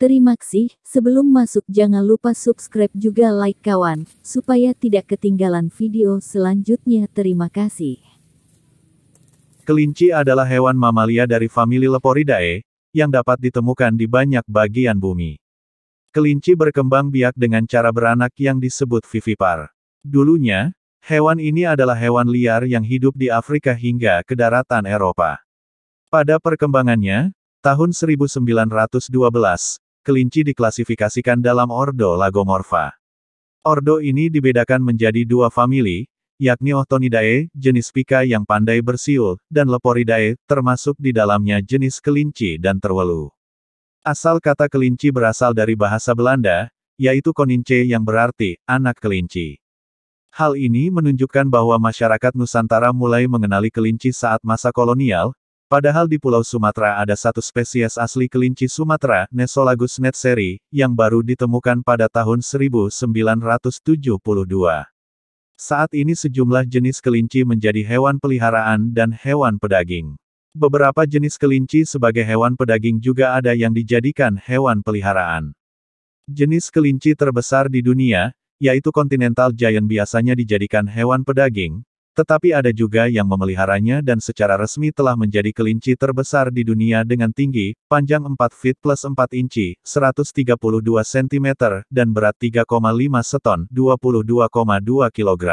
Terima kasih, sebelum masuk jangan lupa subscribe juga like kawan, supaya tidak ketinggalan video selanjutnya terima kasih. Kelinci adalah hewan mamalia dari famili Leporidae, yang dapat ditemukan di banyak bagian bumi. Kelinci berkembang biak dengan cara beranak yang disebut vivipar. Dulunya, hewan ini adalah hewan liar yang hidup di Afrika hingga ke daratan Eropa. Pada perkembangannya, tahun 1912, kelinci diklasifikasikan dalam ordo Lagomorpha. Ordo ini dibedakan menjadi dua famili, yakni Ohtonidae, jenis pika yang pandai bersiul, dan Leporidae, termasuk di dalamnya jenis kelinci dan terwelu. Asal kata kelinci berasal dari bahasa Belanda, yaitu koninche yang berarti anak kelinci. Hal ini menunjukkan bahwa masyarakat Nusantara mulai mengenali kelinci saat masa kolonial, Padahal di Pulau Sumatera ada satu spesies asli kelinci Sumatera, Nesolagus netseri, yang baru ditemukan pada tahun 1972. Saat ini sejumlah jenis kelinci menjadi hewan peliharaan dan hewan pedaging. Beberapa jenis kelinci sebagai hewan pedaging juga ada yang dijadikan hewan peliharaan. Jenis kelinci terbesar di dunia, yaitu kontinental giant biasanya dijadikan hewan pedaging, tetapi ada juga yang memeliharanya dan secara resmi telah menjadi kelinci terbesar di dunia dengan tinggi, panjang 4 feet plus 4 inci, 132 cm, dan berat 3,5 seton, 22,2 kg.